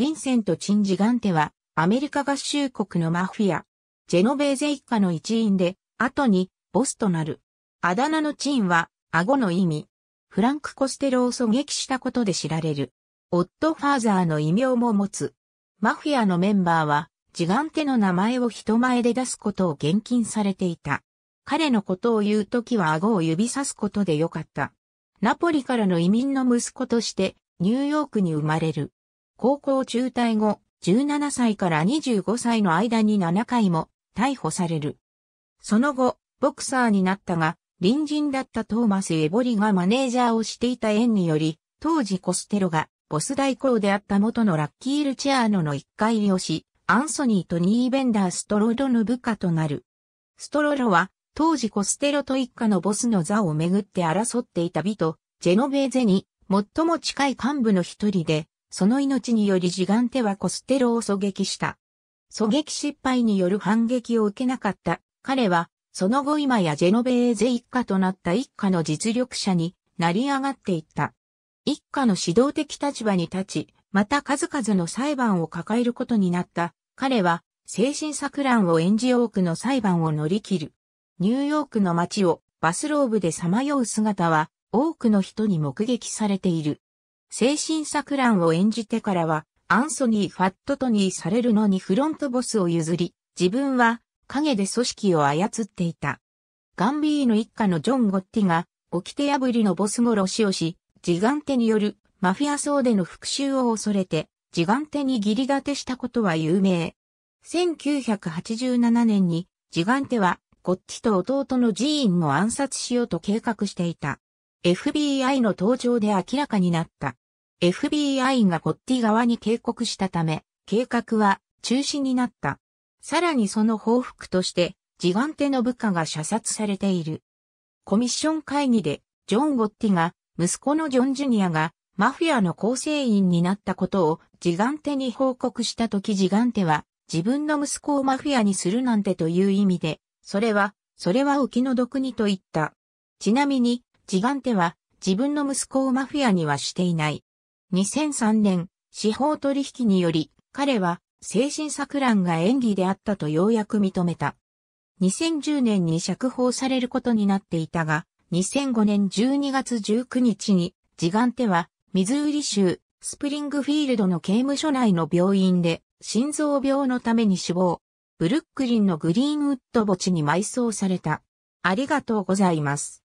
ヴィンセント・チンジガンテは、アメリカ合衆国のマフィア、ジェノベーゼ一家の一員で、後に、ボスとなる。あだ名のチンは、顎の意味。フランク・コステロを狙撃したことで知られる。オッドファーザーの異名も持つ。マフィアのメンバーは、ジガンテの名前を人前で出すことを厳禁されていた。彼のことを言うときは顎を指さすことでよかった。ナポリからの移民の息子として、ニューヨークに生まれる。高校中退後、17歳から25歳の間に7回も逮捕される。その後、ボクサーになったが、隣人だったトーマス・エボリがマネージャーをしていた縁により、当時コステロがボス代行であった元のラッキー・ルチアーノの一回入りをし、アンソニーとニーベンダー・ストロロの部下となる。ストロロは、当時コステロと一家のボスの座をめぐって争っていた美と、ジェノベーゼに、最も近い幹部の一人で、その命によりジガンテはコステロを狙撃した。狙撃失敗による反撃を受けなかった彼は、その後今やジェノベーゼ一家となった一家の実力者に成り上がっていった。一家の指導的立場に立ち、また数々の裁判を抱えることになった彼は、精神錯乱を演じ多くの裁判を乗り切る。ニューヨークの街をバスローブでさまよう姿は多くの人に目撃されている。精神錯乱を演じてからは、アンソニー・ファットトニーされるのにフロントボスを譲り、自分は影で組織を操っていた。ガンビーの一家のジョン・ゴッティが、起きて破りのボス殺しをし、ジガンテによるマフィア層での復讐を恐れて、ジガンテに義理立てしたことは有名。1987年に、ジガンテは、ゴッティと弟のジーンも暗殺しようと計画していた。FBI の登場で明らかになった。FBI がコッティ側に警告したため、計画は中止になった。さらにその報復として、ジガンテの部下が射殺されている。コミッション会議で、ジョン・ゴッティが、息子のジョン・ジュニアが、マフィアの構成員になったことを、ジガンテに報告したときジガンテは、自分の息子をマフィアにするなんてという意味で、それは、それはお気の毒にと言った。ちなみに、ジガンテは、自分の息子をマフィアにはしていない。2003年、司法取引により、彼は、精神錯乱が演技であったとようやく認めた。2010年に釈放されることになっていたが、2005年12月19日に、ジガンテは、ミズーリ州、スプリングフィールドの刑務所内の病院で、心臓病のために死亡。ブルックリンのグリーンウッド墓地に埋葬された。ありがとうございます。